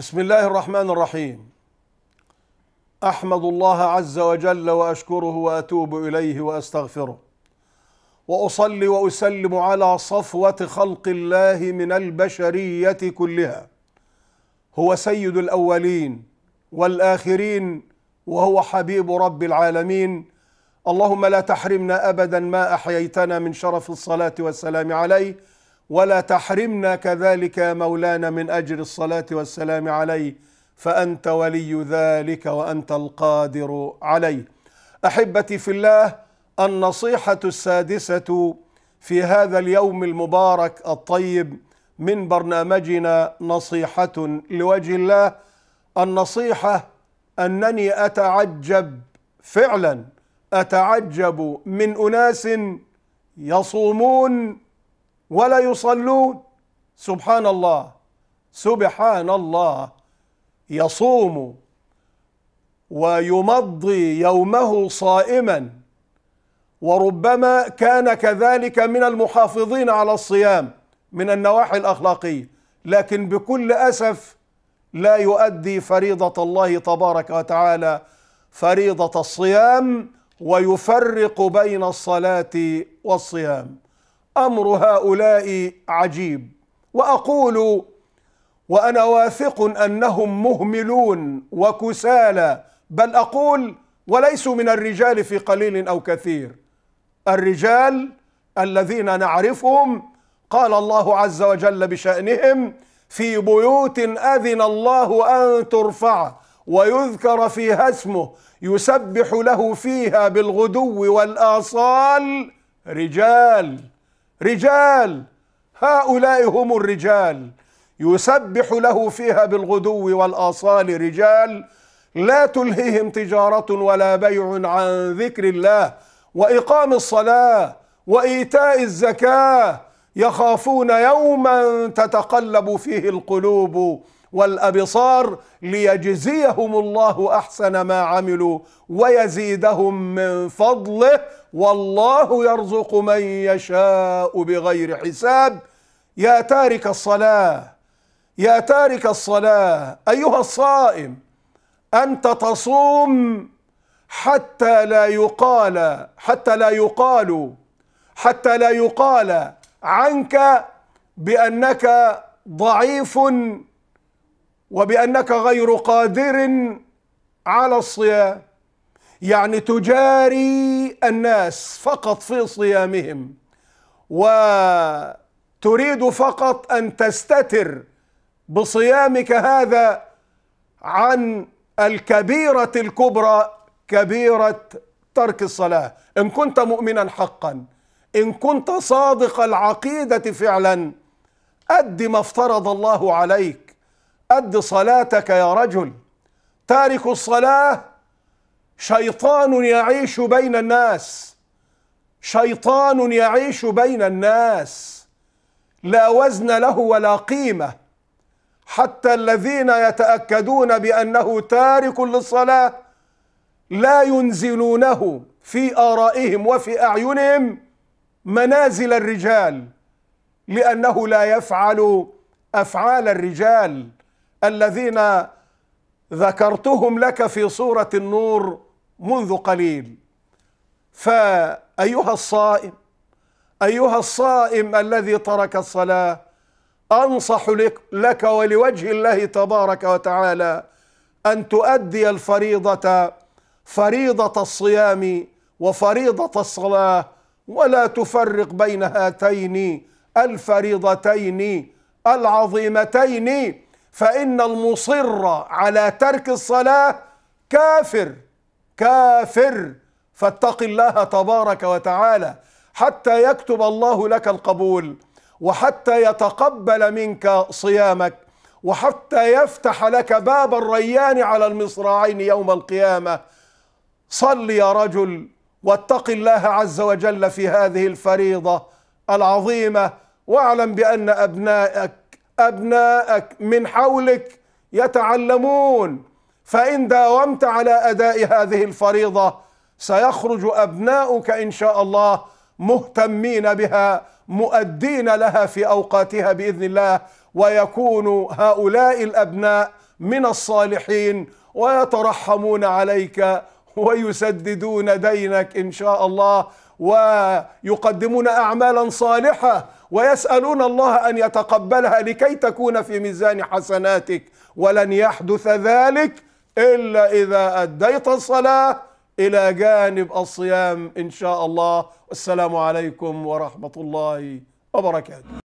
بسم الله الرحمن الرحيم احمد الله عز وجل واشكره واتوب اليه واستغفره واصلي واسلم على صفوه خلق الله من البشريه كلها هو سيد الاولين والاخرين وهو حبيب رب العالمين اللهم لا تحرمنا ابدا ما احييتنا من شرف الصلاه والسلام عليه ولا تحرمنا كذلك يا مولانا من اجر الصلاه والسلام عليه فانت ولي ذلك وانت القادر عليه احبتي في الله النصيحه السادسه في هذا اليوم المبارك الطيب من برنامجنا نصيحه لوجه الله النصيحه انني اتعجب فعلا اتعجب من اناس يصومون ولا يصلون سبحان الله سبحان الله يصوم ويمضي يومه صائما وربما كان كذلك من المحافظين على الصيام من النواحي الاخلاقيه لكن بكل اسف لا يؤدي فريضه الله تبارك وتعالى فريضه الصيام ويفرق بين الصلاه والصيام امر هؤلاء عجيب واقول وانا واثق انهم مهملون وكسالى بل اقول وليسوا من الرجال في قليل او كثير الرجال الذين نعرفهم قال الله عز وجل بشانهم في بيوت اذن الله ان ترفع ويذكر فيها اسمه يسبح له فيها بالغدو والاصال رجال رجال هؤلاء هم الرجال يسبح له فيها بالغدو والآصال رجال لا تلهيهم تجارة ولا بيع عن ذكر الله وإقام الصلاة وإيتاء الزكاة يخافون يوما تتقلب فيه القلوب والأبصار ليجزيهم الله أحسن ما عملوا ويزيدهم من فضله والله يرزق من يشاء بغير حساب يا تارك الصلاة يا تارك الصلاة أيها الصائم أنت تصوم حتى لا يقال حتى لا يقال حتى لا يقال عنك بأنك ضعيف وبأنك غير قادر على الصيام يعني تجاري الناس فقط في صيامهم وتريد فقط أن تستتر بصيامك هذا عن الكبيرة الكبرى كبيرة ترك الصلاة إن كنت مؤمنا حقا إن كنت صادق العقيدة فعلا أد ما افترض الله عليك أد صلاتك يا رجل تارك الصلاة شيطان يعيش بين الناس شيطان يعيش بين الناس لا وزن له ولا قيمة حتى الذين يتأكدون بأنه تارك للصلاة لا ينزلونه في آرائهم وفي أعينهم منازل الرجال لأنه لا يفعل أفعال الرجال الذين ذكرتهم لك في سورة النور منذ قليل فأيها الصائم أيها الصائم الذي ترك الصلاة أنصح لك, لك ولوجه الله تبارك وتعالى أن تؤدي الفريضة فريضة الصيام وفريضة الصلاة ولا تفرق بين هاتين الفريضتين العظيمتين فإن المصر على ترك الصلاة كافر كافر فاتق الله تبارك وتعالى حتى يكتب الله لك القبول وحتى يتقبل منك صيامك وحتى يفتح لك باب الريان على المصراعين يوم القيامة صل يا رجل واتق الله عز وجل في هذه الفريضة العظيمة واعلم بأن أبنائك أبناءك من حولك يتعلمون فإن داومت على أداء هذه الفريضة سيخرج أبناؤك إن شاء الله مهتمين بها مؤدين لها في أوقاتها بإذن الله ويكون هؤلاء الأبناء من الصالحين ويترحمون عليك ويسددون دينك إن شاء الله ويقدمون أعمالا صالحة ويسألون الله أن يتقبلها لكي تكون في ميزان حسناتك ولن يحدث ذلك إلا إذا أديت الصلاة إلى جانب الصيام إن شاء الله والسلام عليكم ورحمة الله وبركاته